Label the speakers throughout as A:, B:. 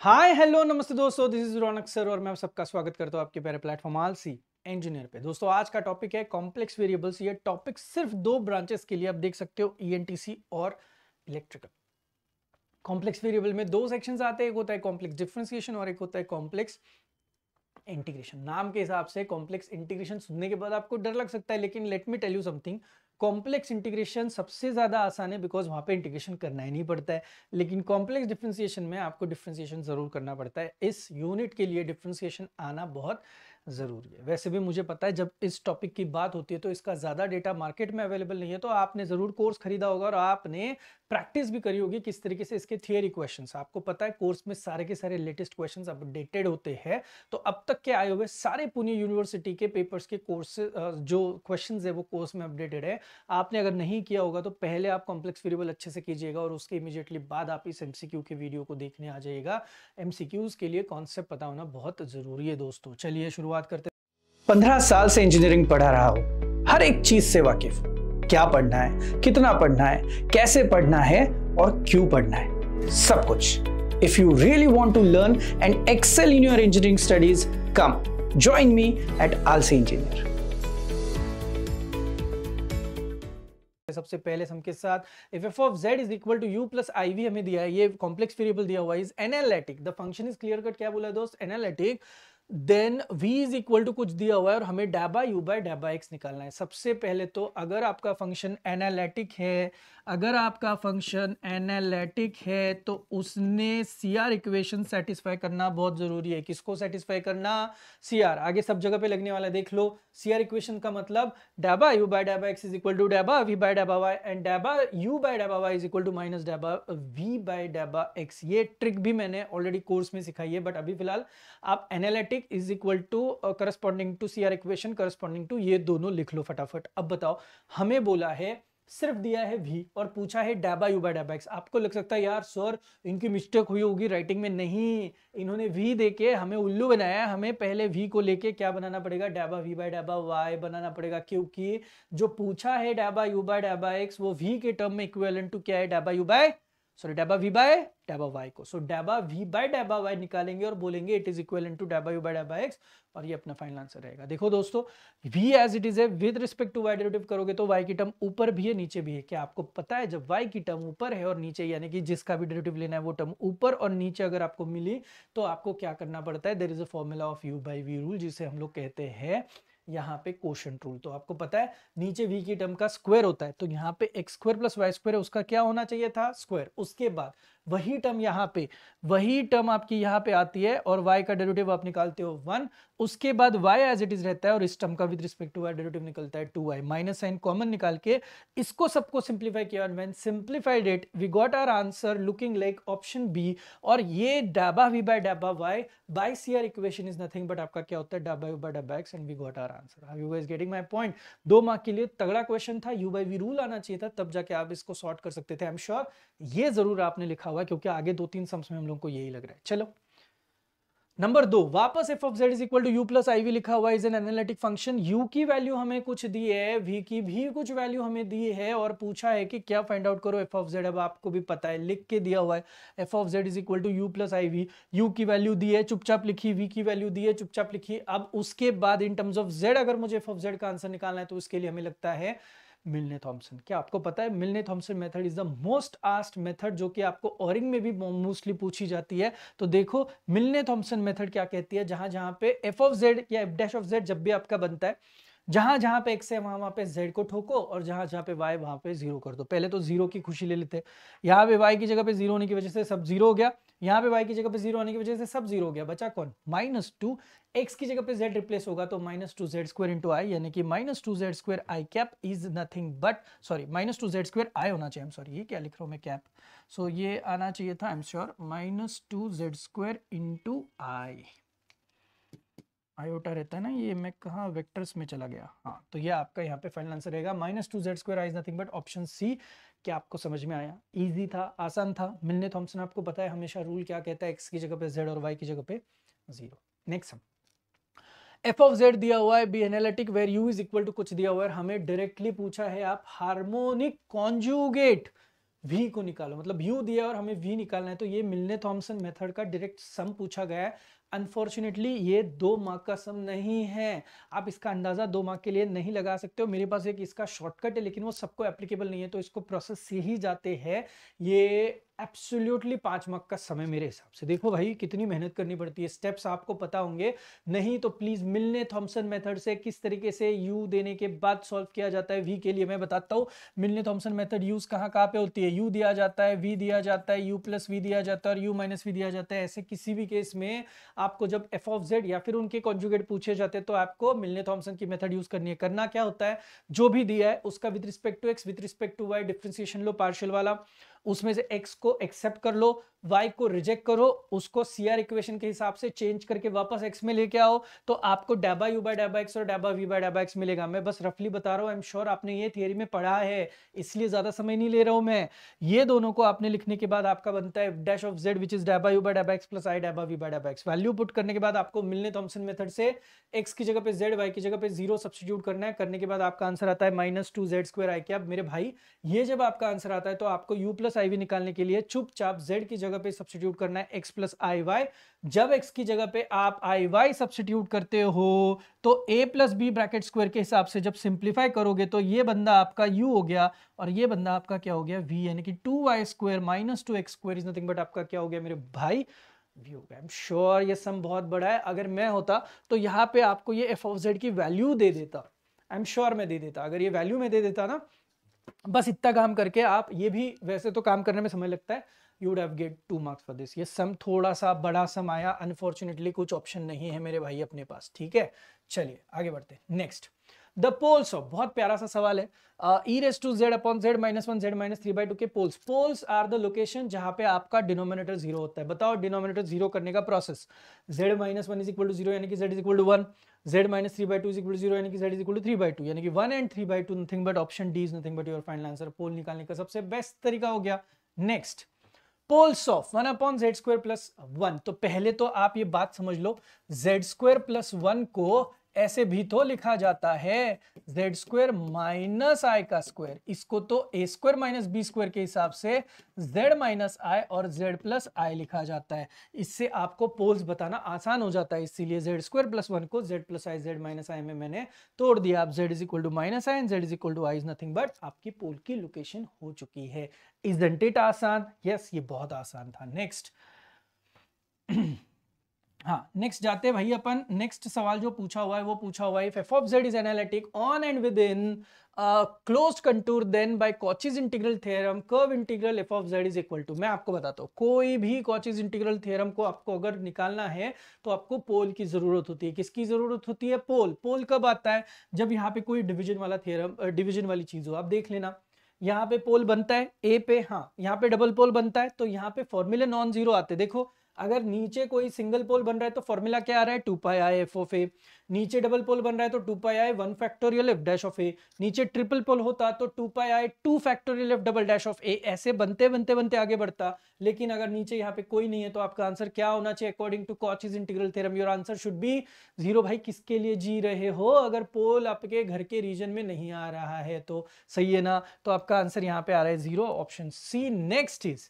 A: hi hello नमस्ते दोस्तों this is Raunak sir और मैं सबका स्वागत करता हूँ आपके प्यारे प्लेटफॉर्म आलसी इंजीनियर पे दोस्तों आज का टॉपिक है कॉम्प्लेक्स वेरिएबल्स ये टॉपिक सिर्फ दो ब्रांचेस के लिए आप देख सकते हो ईएनटीसी e और इलेक्ट्रिकल कॉम्प्लेक्स वेरिएबल में दो सेक्शन आते हैं एक होता है कॉम्प्लेक्स डिफ्रेंसिएशन और एक होता है कॉम्प्लेक्स इंटीग्रेशन नाम के हिसाब से कॉम्प्लेक्स इंटीग्रेशन सुनने के बाद आपको डर लग सकता है लेकिन let me tell you something complex integration सबसे ज़्यादा आसान है बिकॉज वहाँ पे इंटीग्रेशन करना ही नहीं पड़ता है लेकिन कॉम्प्लेक्स डिफ्रेंसिएशन में आपको डिफ्रेंसिएशन ज़रूर करना पड़ता है इस यूनिट के लिए डिफ्रेंसिएशन आना बहुत ज़रूरी है वैसे भी मुझे पता है जब इस टॉपिक की बात होती है तो इसका ज़्यादा डेटा मार्केट में अवेलेबल नहीं है तो आपने ज़रूर कोर्स खरीदा होगा और आपने प्रैक्टिस भी करी होगी किस तरीके से इसके थियरी क्वेश्चन आपको पता है कोर्स में सारे के सारे लेटेस्ट क्वेश्चन अपडेटेड होते हैं तो अब तक के आए हुए सारे पुणे यूनिवर्सिटी के पेपर्स के कोर्स जो क्वेश्चन है वो कोर्स में अपडेटेड है आपने अगर नहीं किया होगा तो पहले आप कॉम्प्लेक्स वेरिएबल अच्छे से कीजिएगा और उसके इमीजिएटली बाद आप इस एमसीक्यू के वीडियो को देखने आ जाइएगा एमसीक्यूज के लिए कॉन्सेप्ट पता होना बहुत जरूरी है दोस्तों चलिए शुरुआत करते पंद्रह साल से इंजीनियरिंग पढ़ा रहा हो हर एक चीज से वाकिफ हूँ क्या पढ़ना है कितना पढ़ना है कैसे पढ़ना है और क्यों पढ़ना है सब कुछ if you really want to learn and excel in your engineering studies come join me at Aalsi engineer सबसे पहले सम के साथ if F of Z is equal to U plus I V हमें दिया है ये कॉम्प्लेक्स वेरिएबल दिया हुआ is analytic the function is clear cut क्या बोला दोस्त analytic then v is equal to कुछ दिया हुआ है और हमें डेबा u बाय डेबा x निकालना है सबसे पहले तो अगर आपका फंक्शन एनालिटिक है अगर आपका फंक्शन एनालिटिक है तो उसने सी आर इक्वेशन सेटिस्फाई करना बहुत ज़रूरी है किसको सेटिस्फाई करना सी आर आगे सब जगह पे लगने वाला देख लो सी आर इक्वेशन का मतलब डेबा u बाय डेबा x इज इक्वल टू डेबा v बाय डेबा y एंड डेबा u बाय डेबा y is equal to minus डेबा v बाय डेबा x ये ट्रिक भी मैंने ऑलरेडी कोर्स में सिखाई है बट अभी फिलहाल आप analytic quadratic is equal to corresponding to C R equation corresponding to ये दोनों लिख लो फटाफट अब बताओ हमें बोला है सिर्फ दिया है वी और पूछा है डैबा यू बाई डैबा एक्स आपको लग सकता है यार सर इनकी मिस्टेक हुई होगी राइटिंग में नहीं इन्होंने वी देके हमें उल्लू बनाया हमें पहले वी को लेके क्या बनाना पड़ेगा डैबा वी बाय डैबा वाई बनाना पड़ेगा क्योंकि जो पूछा है डैबा यू बाई डैबा एक्स वो वी के टर्म में इक्वेलेंट टू क्या है डैबा यू बाई सॉरी डेबा वी बाय डेबा वाई को सो डेबा वी बाय डेबा वाई निकालेंगे और बोलेंगे इट इज इक्वल टू डेबा यू बाय डेबा एक्स और ये अपना फाइनल आंसर रहेगा देखो दोस्तों we as it is A with respect to Y derivative करोगे तो वाई की टर्म ऊपर भी है नीचे भी है क्या आपको पता है जब वाई की टर्म ऊपर है और नीचे यानी कि जिसका भी डेरेटिव लेना है वो टर्म ऊपर और नीचे अगर आपको मिली तो आपको क्या करना पड़ता है there is a formula of U by V rule जिसे हम लोग कहते हैं यहाँ पे क्वेश्चन रूल तो आपको पता है नीचे वी की टर्म का स्क्वायर होता है तो यहाँ पे X square plus Y square उसका क्या होना चाहिए था स्क्वायर उसके बाद वही टर्म यहाँ पे वही टर्म आपकी यहाँ पे आती है और वाई का डेरिवेटिव आप निकालते हो वन उसके बाद वाई एज इट इज रहता है और इस टर्म का with respect to Y derivative निकलता है two Y minus sign common निकाल के इसको सबको सिंप्लीफाई किया और when simplified it we got our answer looking like option B और ये डाबा वी बाय डाबा Y by C equation is nothing but आपका क्या होता है डाबा वी बाय डाबा X and we got our answer are you guys getting my point दो मार्क के लिए तगड़ा क्वेश्चन था यू बाई वी रूल आना चाहिए था तब जाके आप इसको सॉर्ट कर सकते थे आई एम श्योर ये जरूर आपने लिखा हुआ क्योंकि आगे दो तीन सम्स में हम लोग को यही लग रहा है चलो नंबर दो वापस F of Z is equal to U plus I V लिखा हुआ is an analytic function U की वैल्यू हमें कुछ दी है वी की भी कुछ वैल्यू हमें दी है और पूछा है कि क्या फाइंड आउट करो एफ ऑफ जेड अब आपको भी पता है लिख के दिया हुआ है F of Z is equal to U plus I V U की वैल्यू दी है चुपचाप लिखी वी की वैल्यू दी है चुपचाप लिखी अब उसके बाद इन टर्म्स ऑफ जेड अगर मुझे एफ ऑफ जेड का आंसर निकालना है तो उसके लिए हमें लगता है मिलने थॉम्सन क्या आपको पता है Milne Thomson method is the most asked method जो कि आपको ओरिंग में भी मोस्टली पूछी जाती है तो देखो मिलने थॉम्सन मेथड क्या कहती है जहां जहां पे एफ ऑफ जेड या एफ डैश ऑफ जेड जब भी आपका बनता है जहां जहां पे एक्स है वहां वहां पे जेड को ठोको और जहां जहां पे वाई वहां पे जीरो कर दो पहले तो जीरो की खुशी ले लेते यहाँ पे वाई की जगह पे जीरो होने की वजह से सब जीरो हो गया यहाँ पे वाई की जगह पे जीरो होने की वजह से सब जीरो हो गया बचा कौन माइनस टू एक्स की जगह पे जेड रिप्लेस होगा तो minus two Z square into I यानी कि minus two Z square I cap is nothing but sorry minus two Z square I होना चाहिए सॉरी ये क्या लिख रहा हूँ मैं कैप सो so, ये आना चाहिए था I am sure minus two Z square into I iota रहता है ना ये मैं कहा वेक्टर्स में चला गया हाँ तो ये आपका यहाँ पे फाइनल आंसर रहेगा minus two Z square I is nothing but option C क्या आपको समझ में आया इजी था आसान था मिलने थॉम्सन आपको पता है हमेशा रूल क्या कहता है एक्स की जगह पे जेड और वाई की जगह पे जीरो नेक्स्ट हम एफ ऑफ जेड दिया हुआ है B analytic where U is equal to कुछ दिया हुआ है हमें डायरेक्टली पूछा है आप हार्मोनिक कॉन्जुगेट वी को निकालो मतलब यू दिया और हमें वी निकालना है तो ये मिलने थॉमसन मेथड का डायरेक्ट सम पूछा गया है अनफॉर्चुनेटली ये दो मार्क का सम नहीं है आप इसका अंदाज़ा दो मार्क के लिए नहीं लगा सकते हो मेरे पास एक इसका शॉर्टकट है लेकिन वो सबको एप्लीकेबल नहीं है तो इसको प्रोसेस से ही जाते हैं ये एब्सोल्यूटली पांच मार्क का समय मेरे हिसाब से देखो भाई कितनी मेहनत करनी पड़ती है स्टेप्स आपको पता होंगे नहीं तो प्लीज़ मिलने थॉम्सन मेथड से किस तरीके से यू देने के बाद सॉल्व किया जाता है वी के लिए मैं बताता हूँ मिलने थॉम्सन मेथड यूज़ कहाँ कहाँ पे होती है यू दिया जाता है वी दिया जाता है यू प्लस वी दिया जाता है और यू माइनस वी दिया जाता है ऐसे किसी भी केस में आपको जब एफ ऑफ जेड या फिर उनके कॉन्जुगेट पूछे जाते हैं तो आपको मिलने थॉमसन की मेथड यूज करनी है करना क्या होता है जो भी दिया है उसका with respect to X with respect to Y differentiation लो पार्शियल वाला उसमें से एक्स को एक्सेप्ट कर लो वाई को रिजेक्ट करो उसको सीआर इक्वेशन के हिसाब से चेंज करके वापस एक्स में लेके आओ तो आपको डेबा यू बाय डेबा एक्स और डेबा वी बाय डेबा एक्स मिलेगा मैं बस रफली बता रहा हूँ आई एम श्योर आपने ये थियरी में पढ़ा है इसलिए ज्यादा समय नहीं ले रहा हूँ मैं ये दोनों को आपने लिखने के बाद आपका बनता है dash of Z which is डेबा यू बाय डेबा एक्स प्लस आई डेबा वी बाय डेबा एक्स वैल्यू पुट करने के बाद आपको मिलने थॉमसन मेथड से एक्स की जगह पे जेड वाई की जगह पे जीरो सब्सिट्यूट करना है करने के बाद आपका आंसर आता है minus two Z square I क्या मेरे भाई ये जब आपका आंसर आता है तो आपको U plus plus I V निकालने के लिए चुपचाप जेड की जगह पे सब्सटीट्यूट करना है एक्स प्लस आई वाई जब एक्स की जगह पे आप आई वाई सब्सटीट्यूट करते हो तो A plus B bracket square के हिसाब से जब सिंप्लीफाई करोगे तो ये बंदा आपका यू हो गया और ये बंदा आपका क्या हो गया वी यानी कि two Y square minus two X square is nothing but आपका क्या हो गया मेरे भाई भी श्योर ये सम बहुत बड़ा है अगर मैं होता तो यहाँ पे आपको ये एफ ऑफ जेड की वैल्यू दे देता आई एम श्योर मैं दे देता अगर ये वैल्यू मैं दे देता ना बस इतना काम करके आप ये भी वैसे तो काम करने में समय लगता है you would have get two marks for this ये सम थोड़ा सा बड़ा सम आया अनफॉर्चुनेटली कुछ ऑप्शन नहीं है मेरे भाई अपने पास ठीक है चलिए आगे बढ़ते नेक्स्ट द पोल्स ऑफ बहुत प्यारा सा सवाल है e raise to Z upon Z minus one Z minus three by two के poles poles are the location जहां पे आपका डिनोमिनेटर जीरो होता है बताओ डिनोमिनेटर जीरो करने का process Z minus one is equal to zero यानी कि Z is equal to one z minus 3 by 2 is equal to 0 यानी कि z is equal to 3 by 2 यानी कि 1 and 3 by 2 nothing but option D is nothing but your final answer पोल निकालने का सबसे best तरीका हो गया next poles of one upon Z square plus one तो पहले तो आप ये बात समझ लो जेड स्क्वायर प्लस वन को ऐसे भी तो लिखा जाता है जेड स्क्वायर माइनस आई का स्क्वायर इसको तो A square minus B square के हिसाब से जेड माइनस आई और जेड प्लस आई लिखा जाता है इससे आपको पोल्स बताना आसान हो जाता है इसीलिए जेड स्क्वायर प्लस वन को Z plus I Z minus I में मैंने तोड़ दिया आप Z is equal to minus I and Z is equal to I is nothing but आपकी पोल की लोकेशन हो चुकी है इज इट आसान यस ये बहुत आसान था नेक्स्ट हाँ नेक्स्ट जाते भाई अपन नेक्स्ट सवाल जो पूछा हुआ है वो पूछा हुआ है if F of Z is analytic on and within close contour then by Cauchy's integral theorem curve integral F of Z is equal to मैं आपको बताता हूँ कोई भी कॉचिज इंटीग्रल थ्योरम को आपको अगर निकालना है तो आपको पोल की जरूरत होती है किसकी जरूरत होती है पोल पोल कब आता है जब यहाँ पे कोई डिविजन वाला थियरम डिविजन वाली चीज हो आप देख लेना यहाँ पे पोल बनता है ए पे हाँ यहाँ पे डबल पोल बनता है तो यहाँ पे फॉर्मूले नॉन जीरो आते देखो अगर नीचे कोई सिंगल पोल बन रहा है तो फॉर्मूला क्या आ रहा है two pi I F of A नीचे डबल पोल बन रहा है तो two pi I one factorial F dash of A नीचे ट्रिपल पोल होता तो two pi I two factorial F double dash of A ऐसे बनते बनते बनते आगे बढ़ता लेकिन अगर नीचे यहाँ पे कोई नहीं है तो आपका आंसर क्या होना चाहिए according to Cauchy's integral theorem your answer should be zero भाई किसके लिए जी रहे हो अगर पोल आपके घर के रीजन में नहीं आ रहा है तो सही है ना तो आपका आंसर यहाँ पे आ रहा है zero option C next is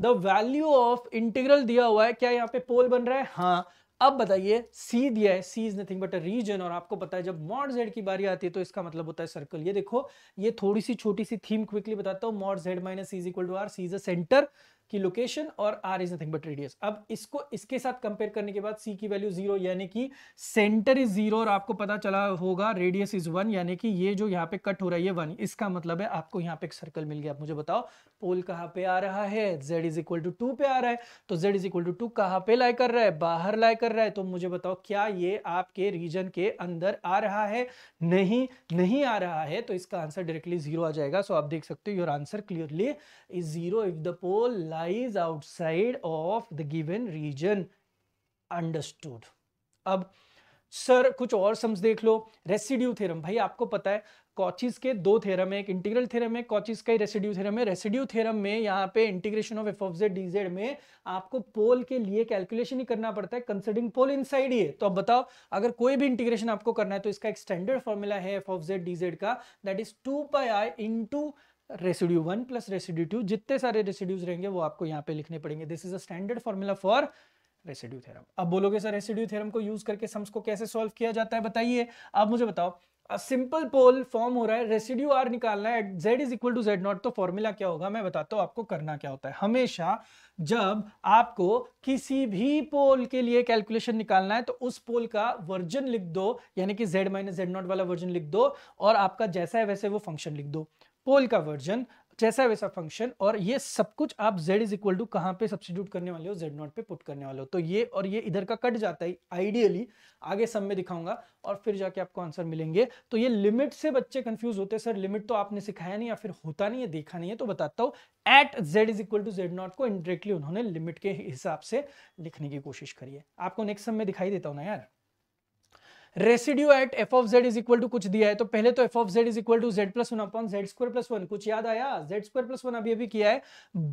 A: the value of integral दिया हुआ है क्या यहाँ पे पोल बन रहा है हाँ अब बताइए सी दिया है C is nothing but a region और आपको पता है जब मॉड जेड की बारी आती है तो इसका मतलब होता है सर्कल ये देखो ये थोड़ी सी छोटी सी थीम क्विकली बताता हूँ mod Z minus is equal to R C is a centre कि लोकेशन और R is nothing but radius अब इसको इसके साथ कंपेयर करने के बाद सी की वैल्यू जीरो यानी कि सेंटर इज जीरो और आपको पता चला होगा रेडियस इज वन यानी कि ये जो यहाँ पे कट हो रहा है ये वन इसका मतलब है आपको यहाँ पे एक सर्कल मिल गया आप मुझे बताओ पोल कहाँ पे आ रहा है Z is equal to two पे आ रहा है तो Z is equal to two कहाँ पे लाई कर रहा है बाहर लाई कर रहा है तो मुझे बताओ क्या ये आपके रीजन के अंदर आ रहा है नहीं नहीं आ रहा है तो इसका आंसर डायरेक्टली जीरो आ जाएगा सो आप देख सकते हो your answer clearly is zero if the pole lies outside of the given region understood अब सर कुछ और सम्स देख लो रेसिड्यू थ्योरम भाई आपको पता है कॉचिस के दो थ्योरम है एक इंटीग्रल थ्योरम है कॉचिस का ही रेसिड्यू थ्योरम है रेसिड्यू थ्योरम में यहाँ पे integration of f of z d z में आपको पोल के लिए कैलकुलेशन ही करना पड़ता है कंसिडरिंग पोल इनसाइड ही है तो अब बताओ अगर कोई भी इंटीग्रेशन आपको करना है तो इसका एक स्टैंडर्ड फॉर्मूला है F of z d z का that is two pi i into residue one plus residue two जितने सारे रेसिड्यूज रहेंगे वो आपको यहाँ पे लिखने पड़ेंगे this is a standard formula for residue theorem अब बोलोगे सर रेसिड्यू थ्योरम को यूज करके सम्स को कैसे सॉल्व किया जाता है बताइए आप मुझे बताओ सिंपल पोल फॉर्म हो रहा है रेसिड्यू आर निकालना है Z is equal to z naught तो फॉर्मूला क्या होगा मैं बताता हूँ आपको करना क्या होता है हमेशा जब आपको किसी भी पोल के लिए कैलकुलेशन निकालना है तो उस पोल का वर्जन लिख दो यानी कि जेड माइनस जेड नॉट वाला वर्जन लिख दो और आपका जैसा है वैसे वो फंक्शन लिख दो पोल का वर्जन जैसा वैसा फंक्शन और ये सब कुछ आप z इज इक्वल टू कहाँ पे सब्सटीट्यूट करने वाले हो z नॉट पे पुट करने वाले हो तो ये और ये इधर का कट जाता है आइडियली आगे सब में दिखाऊंगा और फिर जाके आपको आंसर मिलेंगे तो ये लिमिट से बच्चे कंफ्यूज होते हैं सर लिमिट तो आपने सिखाया नहीं या फिर होता नहीं है देखा नहीं है तो बताता हूँ at z is equal to z naught को इनडायरेक्टली उन्होंने लिमिट के हिसाब से लिखने की कोशिश करी है आपको नेक्स्ट सब में दिखाई देता हूँ ना यार residue at f of Z is equal to कुछ दिया है तो पहले तो f of Z is equal to z plus one upon Z square plus one कुछ याद आया जेड स्क्वायर प्लस वन अभी अभी किया है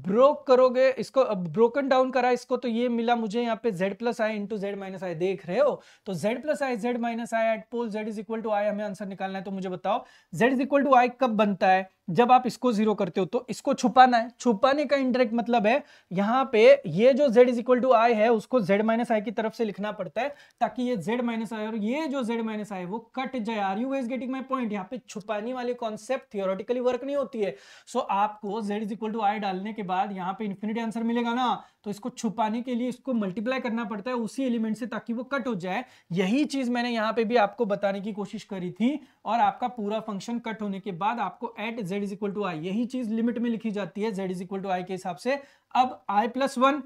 A: ब्रोक करोगे इसको ब्रोकन डाउन करा इसको तो ये मिला मुझे यहाँ पे z plus i into z minus i देख रहे हो तो z plus I Z minus i at pole z is equal to i हमें आंसर निकालना है तो मुझे बताओ z is equal to i कब बनता है जब आप इसको जीरो करते हो तो इसको छुपाना है छुपाने का इंडायरेक्ट मतलब है यहाँ पे ये जो z is equal to i है उसको जेड माइनस आई की तरफ से लिखना पड़ता है ताकि ये जेड माइनस आई और ये जो जेड माइनस आए वो कट जाए are you is getting my point यहाँ पे छुपाने वाले कॉन्सेप्ट थियोरटिकली वर्क नहीं होती है सो so, आपको z is equal to i डालने के बाद यहाँ पे इन्फिनिटी आंसर मिलेगा ना तो इसको छुपाने के लिए इसको मल्टीप्लाई करना पड़ता है उसी एलिमेंट से ताकि वो कट हो जाए यही चीज मैंने यहाँ पे भी आपको बताने की कोशिश करी थी और आपका पूरा फंक्शन कट होने के बाद आपको at z is equal to i यही चीज लिमिट में लिखी जाती है Z is equal to i के हिसाब से अब i plus one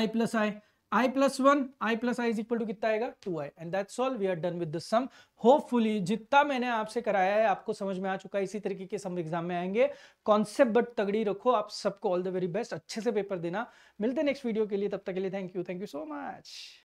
A: i plus i i plus one i plus i is equal to कितना आएगा 2i and that's all we are done with the sum hopefully जितना मैंने आपसे कराया है आपको समझ में आ चुका है इसी तरीके के सम एग्जाम में आएंगे कॉन्सेप्ट बट तगड़ी रखो आप सबको ऑल द वेरी बेस्ट अच्छे से पेपर देना मिलते हैं नेक्स्ट वीडियो के लिए तब तक के लिए thank you thank you so much